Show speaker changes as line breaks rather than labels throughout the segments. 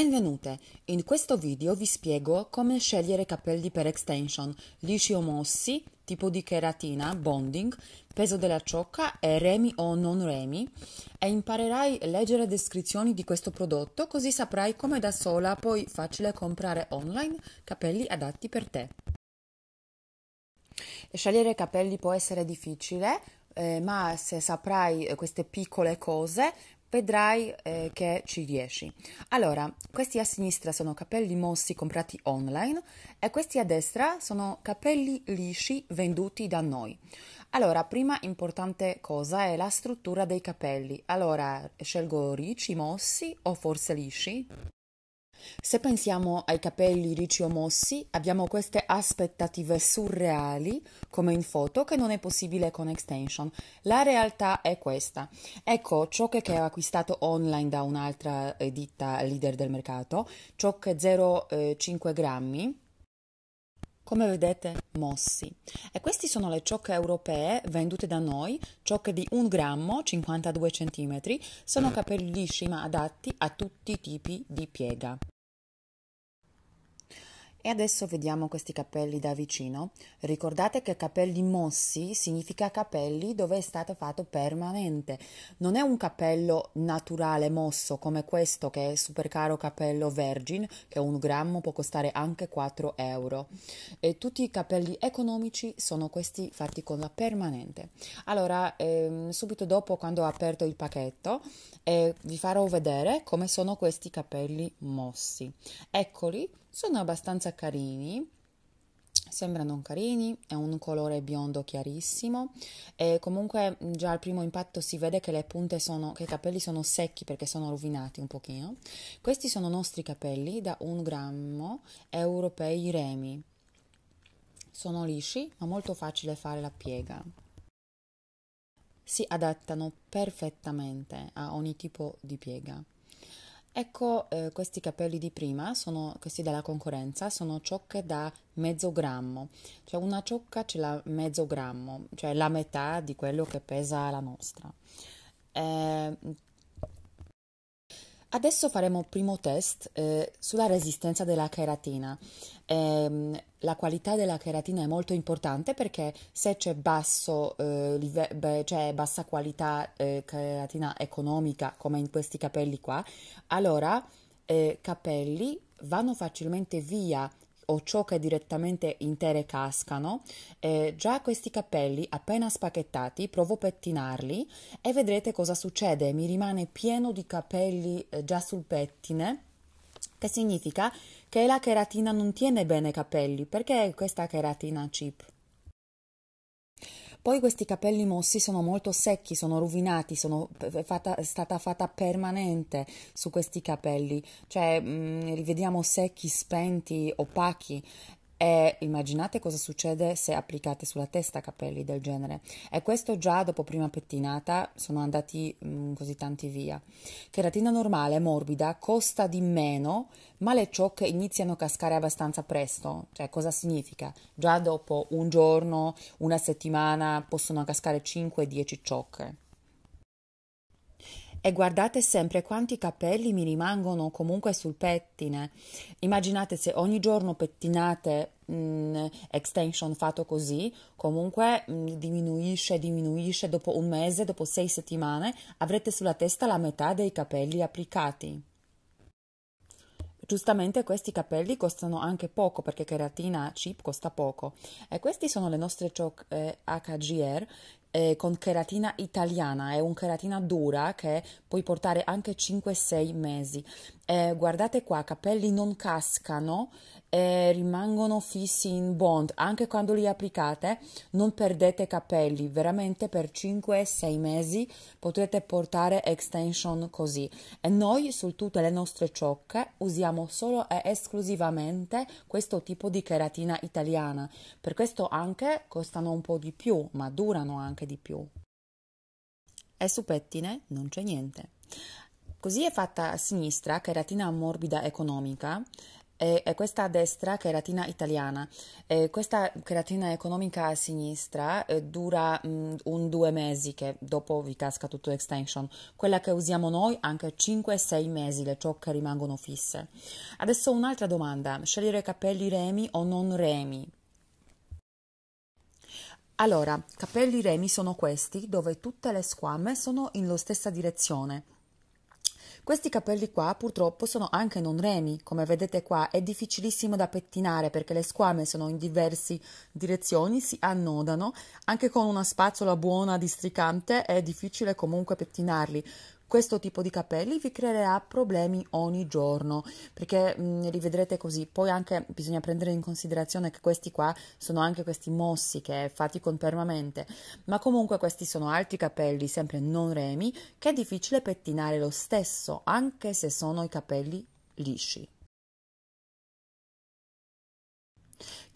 Benvenute! In questo video vi spiego come scegliere capelli per extension, lisci o mossi, tipo di cheratina, bonding, peso della ciocca e remi o non remi e imparerai a leggere descrizioni di questo prodotto così saprai come da sola poi facile comprare online capelli adatti per te. Scegliere capelli può essere difficile, eh, ma se saprai queste piccole cose Vedrai eh, che ci riesci. Allora, questi a sinistra sono capelli mossi comprati online e questi a destra sono capelli lisci venduti da noi. Allora, prima importante cosa è la struttura dei capelli. Allora, scelgo ricci, mossi o forse lisci? Se pensiamo ai capelli ricci o mossi, abbiamo queste aspettative surreali, come in foto, che non è possibile con extension. La realtà è questa. Ecco ciò che, ho acquistato online da un'altra eh, ditta leader del mercato, ciò che 0,5 eh, grammi, come vedete mossi. E queste sono le ciocche europee vendute da noi, ciocche di 1 grammo, 52 cm, sono capelli lisci ma adatti a tutti i tipi di piega. E adesso vediamo questi capelli da vicino. Ricordate che capelli mossi significa capelli dove è stato fatto permanente. Non è un capello naturale mosso come questo che è super caro capello Virgin, che un grammo può costare anche 4 euro. E tutti i capelli economici sono questi fatti con la permanente. Allora, ehm, subito dopo quando ho aperto il pacchetto, eh, vi farò vedere come sono questi capelli mossi. Eccoli sono abbastanza carini sembrano carini, è un colore biondo chiarissimo e comunque già al primo impatto si vede che le punte sono, che i capelli sono secchi perché sono rovinati un pochino. Questi sono nostri capelli da un grammo europei remi. Sono lisci ma molto facile fare la piega. Si adattano perfettamente a ogni tipo di piega. Ecco, eh, questi capelli di prima, sono, questi della concorrenza, sono ciocche da mezzo grammo, cioè una ciocca ce l'ha mezzo grammo, cioè la metà di quello che pesa la nostra. Eh, Adesso faremo un primo test eh, sulla resistenza della cheratina. Eh, la qualità della cheratina è molto importante perché se c'è, basso, eh, live- beh, c'è cioè bassa qualità eh, cheratina economica, come in questi capelli qua, allora eh, capelli vanno facilmente via o ciò che direttamente intere cascano, eh, già questi capelli appena spacchettati provo a pettinarli e vedrete cosa succede, mi rimane pieno di capelli eh, già sul pettine, che significa che la cheratina non tiene bene i capelli, perché questa cheratina cheap? Poi questi capelli mossi sono molto secchi, sono rovinati, sono fatta, stata fatta permanente su questi capelli, cioè mh, mm, li vediamo secchi, spenti, opachi e immaginate cosa succede se applicate sulla testa capelli del genere. E questo già dopo prima pettinata sono andati mh, mm, così tanti via. Cheratina normale, morbida, costa di meno, ma le ciocche iniziano a cascare abbastanza presto. Cioè, cosa significa? Già dopo un giorno, una settimana possono cascare 5-10 ciocche e guardate sempre quanti capelli mi rimangono comunque sul pettine. Immaginate se ogni giorno pettinate mh, mm, extension fatto così, comunque mh, mm, diminuisce, diminuisce, dopo un mese, dopo sei settimane avrete sulla testa la metà dei capelli applicati. Giustamente questi capelli costano anche poco perché cheratina chip costa poco e queste sono le nostre cioc eh, HGR eh, con cheratina italiana, è un cheratina dura che puoi portare anche 5-6 mesi eh, guardate qua, i capelli non cascano, eh, rimangono fissi in bond, anche quando li applicate non perdete capelli, veramente per 5-6 mesi potrete portare extension così. E noi su tutte le nostre ciocche usiamo solo e esclusivamente questo tipo di cheratina italiana, per questo anche costano un po' di più, ma durano anche di più. E su pettine non c'è niente. Così è fatta a sinistra cheratina morbida economica e, e questa a destra cheratina italiana. E questa cheratina economica a sinistra eh, dura mh, mm, un due mesi che dopo vi casca tutto l'extension. Quella che usiamo noi anche 5-6 mesi, le ciocche rimangono fisse. Adesso un'altra domanda, scegliere capelli remi o non remi? Allora, capelli remi sono questi dove tutte le squame sono in la stessa direzione questi capelli qua purtroppo sono anche non remi, come vedete qua, è difficilissimo da pettinare perché le squame sono in diverse direzioni, si annodano, anche con una spazzola buona districante è difficile comunque pettinarli questo tipo di capelli vi creerà problemi ogni giorno perché mh, mm, li vedrete così. Poi anche bisogna prendere in considerazione che questi qua sono anche questi mossi che fatti con permanente, ma comunque questi sono altri capelli, sempre non remi, che è difficile pettinare lo stesso, anche se sono i capelli lisci.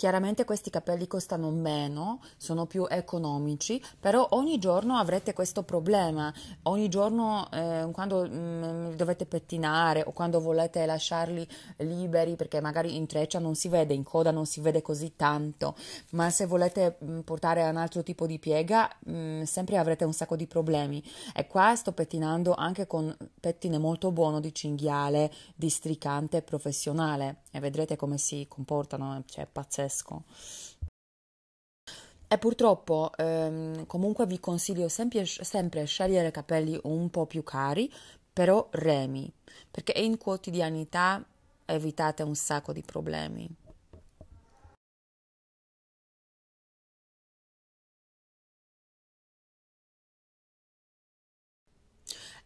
Chiaramente questi capelli costano meno, sono più economici, però ogni giorno avrete questo problema. Ogni giorno eh, quando mh, mm, dovete pettinare o quando volete lasciarli liberi perché magari in treccia non si vede, in coda non si vede così tanto, ma se volete mh, mm, portare un altro tipo di piega mh, mm, sempre avrete un sacco di problemi. E qua sto pettinando anche con pettine molto buono di cinghiale, districante e professionale e vedrete come si comportano, eh, cioè è pazzesco. E purtroppo ehm, comunque vi consiglio sempre, sempre scegliere capelli un po' più cari, però remi, perché in quotidianità evitate un sacco di problemi.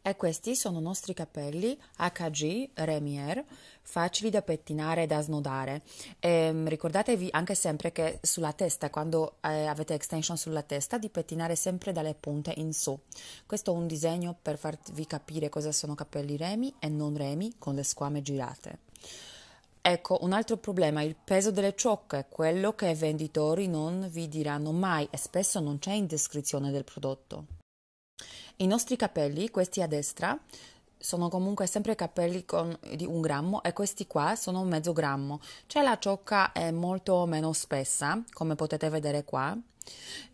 E questi sono i nostri capelli HG Remier, facili da pettinare e da snodare. E ehm, ricordatevi anche sempre che sulla testa, quando eh, avete extension sulla testa, di pettinare sempre dalle punte in su. Questo è un disegno per farvi capire cosa sono capelli remi e non remi con le squame girate. Ecco, un altro problema, il peso delle ciocche, quello che i venditori non vi diranno mai e spesso non c'è in descrizione del prodotto. I nostri capelli, questi a destra, sono comunque sempre capelli con, di un grammo e questi qua sono mezzo grammo, cioè la ciocca è molto meno spessa, come potete vedere qua.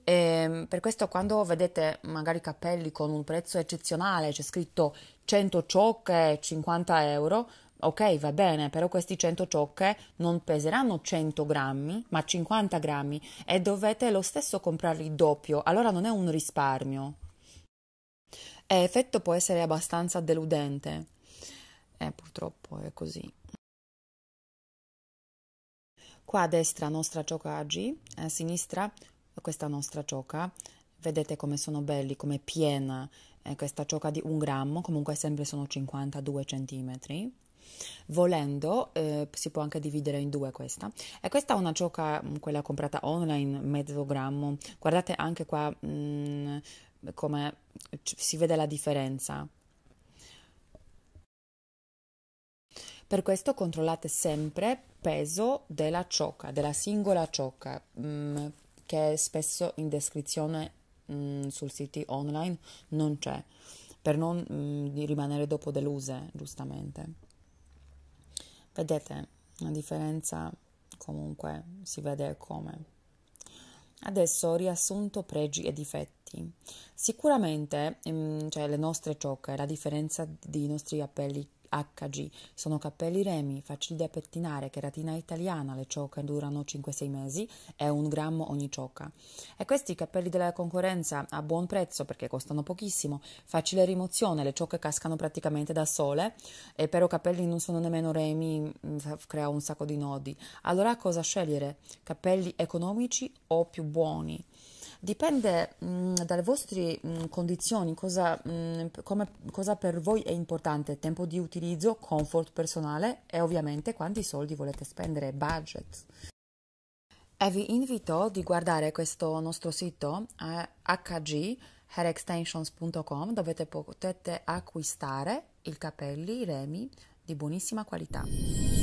E ehm, per questo quando vedete magari capelli con un prezzo eccezionale, c'è scritto 100 ciocche, 50 euro, ok va bene, però questi 100 ciocche non peseranno 100 grammi, ma 50 grammi e dovete lo stesso comprarli doppio, allora non è un risparmio eh, effetto può essere abbastanza deludente. Eh, purtroppo è così. Qua a destra nostra gioca G, a sinistra questa nostra gioca. Vedete come sono belli, come piena eh, questa gioca di un grammo, comunque sempre sono 52 centimetri. Volendo, eh, si può anche dividere in due questa. E questa è una gioca, mm, quella comprata online, mezzo grammo. Guardate anche qua, mh, mm, come si vede la differenza. Per questo controllate sempre peso della ciocca, della singola ciocca, mm, che spesso in descrizione mm, sul sito online non c'è, per non mm, rimanere dopo deluse, giustamente. Vedete, la differenza comunque si vede come. Adesso ho riassunto pregi e difetti. Sicuramente, mm, cioè le nostre ciocche, la differenza dei nostri capelli HG. Sono capelli remi, facili da pettinare, cheratina italiana, le ciocche durano 5-6 mesi, e un grammo ogni ciocca. E questi capelli della concorrenza a buon prezzo perché costano pochissimo, facile rimozione, le ciocche cascano praticamente da sole, e però capelli non sono nemmeno remi, mm, crea un sacco di nodi. Allora cosa scegliere? Capelli economici o più buoni? dipende mh, mm, dalle vostre mh, mm, condizioni, cosa, mh, mm, come, cosa, per voi è importante, tempo di utilizzo, comfort personale e ovviamente quanti soldi volete spendere, budget. E vi invito di guardare questo nostro sito eh, hghairextensions.com dove potete acquistare i capelli, i remi di buonissima qualità.